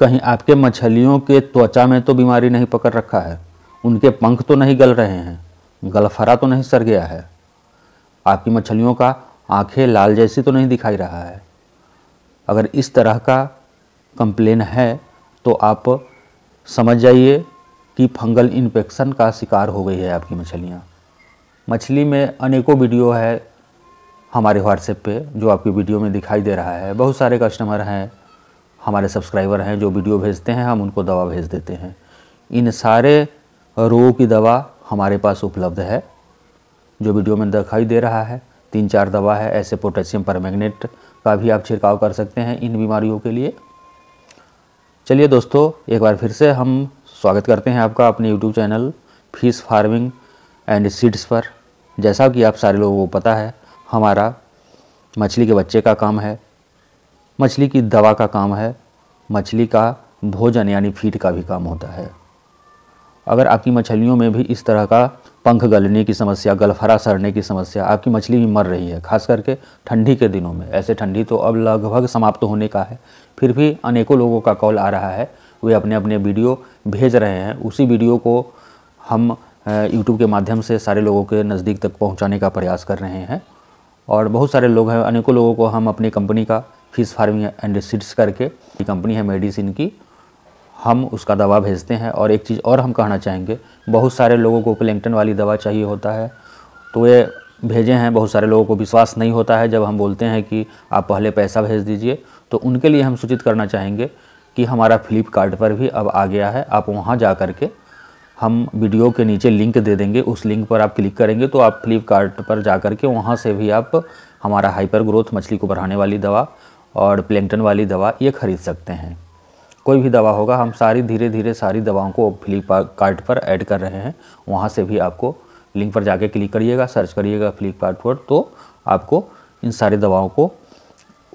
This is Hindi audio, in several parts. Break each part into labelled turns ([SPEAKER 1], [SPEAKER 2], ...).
[SPEAKER 1] कहीं आपके मछलियों के त्वचा में तो बीमारी नहीं पकड़ रखा है उनके पंख तो नहीं गल रहे हैं गलफरा तो नहीं सर गया है आपकी मछलियों का आंखें लाल जैसी तो नहीं दिखाई रहा है अगर इस तरह का कंप्लेन है तो आप समझ जाइए कि फंगल इन्फेक्शन का शिकार हो गई है आपकी मछलियाँ मछली में अनेकों वीडियो है हमारे व्हाट्सएप पे जो आपकी वीडियो में दिखाई दे रहा है बहुत सारे कस्टमर हैं हमारे सब्सक्राइबर हैं जो वीडियो भेजते हैं हम उनको दवा भेज देते हैं इन सारे रोगों की दवा हमारे पास उपलब्ध है जो वीडियो में दिखाई दे रहा है तीन चार दवा है ऐसे पोटेशियम पर का भी आप छिड़काव कर सकते हैं इन बीमारियों के लिए चलिए दोस्तों एक बार फिर से हम स्वागत करते हैं आपका अपने YouTube channel fish farming and seeds पर जैसा कि आप सारे लोगों को पता है हमारा मछली के बच्चे का काम है मछली की दवा का काम है मछली का भोजन यानी फीट का भी काम होता है अगर आपकी मछलियों में भी इस तरह का पंख गलने की समस्या गलफरा सड़ने की समस्या आपकी मछली भी मर रही है खास करके ठंडी के दिनों में ऐसे ठंडी तो अब लगभग समाप्त होने का है फिर भी अनेकों लोगों का कॉल आ रहा है वे अपने अपने वीडियो भेज रहे हैं उसी वीडियो को हम यूट्यूब के माध्यम से सारे लोगों के नज़दीक तक पहुंचाने का प्रयास कर रहे हैं और बहुत सारे लोग हैं अनेकों लोगों को हम अपनी कंपनी का फिश फार्मिंग एंड सीड्स करके कंपनी है मेडिसिन की हम उसका दवा भेजते हैं और एक चीज़ और हम कहना चाहेंगे बहुत सारे लोगों को प्लैंकटन वाली दवा चाहिए होता है तो ये भेजे हैं बहुत सारे लोगों को विश्वास नहीं होता है जब हम बोलते हैं कि आप पहले पैसा भेज दीजिए तो उनके लिए हम सूचित करना चाहेंगे कि हमारा फ्लिपकार्ट पर भी अब आ गया है आप वहाँ जा कर के हम वीडियो के नीचे लिंक दे देंगे उस लिंक पर आप क्लिक करेंगे तो आप फ्लिपकार्ट पर जा कर के वहाँ से भी आप हमारा हाइपर ग्रोथ मछली को बढ़ाने वाली दवा और प्लेंटन वाली दवा ये ख़रीद सकते हैं कोई भी दवा होगा हम सारी धीरे धीरे सारी दवाओं को फ्लिपकार्ट पर ऐड कर रहे हैं वहाँ से भी आपको लिंक पर जाके क्लिक करिएगा सर्च करिएगा फ्लिपकार्ट पर तो आपको इन सारी दवाओं को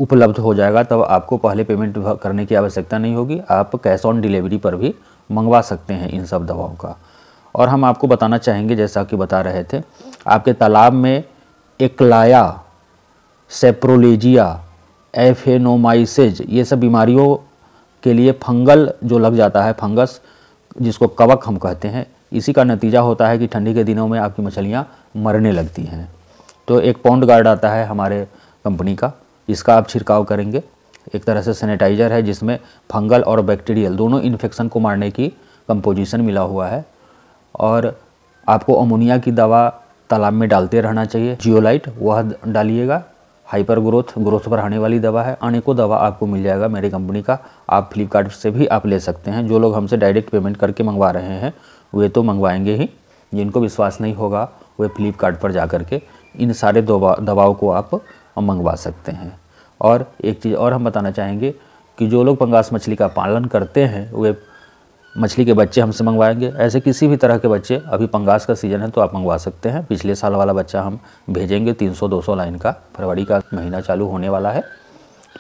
[SPEAKER 1] उपलब्ध हो जाएगा तब आपको पहले पेमेंट करने की आवश्यकता नहीं होगी आप कैश ऑन डिलीवरी पर भी मंगवा सकते हैं इन सब दवाओं का और हम आपको बताना चाहेंगे जैसा कि बता रहे थे आपके तालाब में एकलाया सेप्रोलेजिया एफेनोमाइसेज ये सब बीमारियों के लिए फंगल जो लग जाता है फंगस जिसको कवक हम कहते हैं इसी का नतीजा होता है कि ठंडी के दिनों में आपकी मछलियाँ मरने लगती हैं तो एक पौंड गार्ड आता है हमारे कंपनी का इसका आप छिड़काव करेंगे एक तरह से सैनिटाइज़र है जिसमें फंगल और बैक्टीरियल दोनों इन्फेक्शन को मारने की कंपोजिशन मिला हुआ है और आपको अमोनिया की दवा तालाब में डालते रहना चाहिए जियोलाइट वह डालिएगा हाइपर ग्रोथ ग्रोथ बढ़ाने वाली दवा है अनेकों दवा आपको मिल जाएगा मेरी कंपनी का आप फ्लिपकार्ट से भी आप ले सकते हैं जो लोग हमसे डायरेक्ट पेमेंट करके मंगवा रहे हैं वे तो मंगवाएंगे ही जिनको विश्वास नहीं होगा वे फ्लिपकार्ट पर जा कर के इन सारे दवा दवाओं को आप मंगवा सकते हैं और एक चीज़ और हम बताना चाहेंगे कि जो लोग पंगास मछली का पालन करते हैं वे मछली के बच्चे हमसे मंगवाएंगे ऐसे किसी भी तरह के बच्चे अभी पंगास का सीज़न है तो आप मंगवा सकते हैं पिछले साल वाला बच्चा हम भेजेंगे 300-200 लाइन का फरवरी का महीना चालू होने वाला है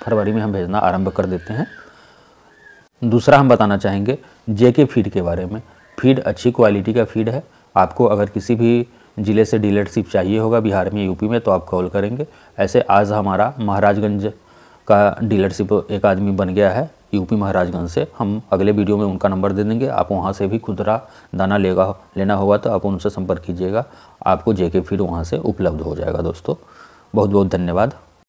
[SPEAKER 1] फरवरी में हम भेजना आरंभ कर देते हैं दूसरा हम बताना चाहेंगे जे के फीड के बारे में फीड अच्छी क्वालिटी का फीड है आपको अगर किसी भी ज़िले से डीलरशिप चाहिए होगा बिहार में यूपी में तो आप कॉल करेंगे ऐसे आज हमारा महाराजगंज का डीलरशिप एक आदमी बन गया है यूपी महाराजगंज से हम अगले वीडियो में उनका नंबर दे देंगे आप वहाँ से भी खुदरा दाना लेगा लेना होगा तो आप उनसे संपर्क कीजिएगा आपको जेके फीड वहाँ से उपलब्ध हो जाएगा दोस्तों बहुत बहुत धन्यवाद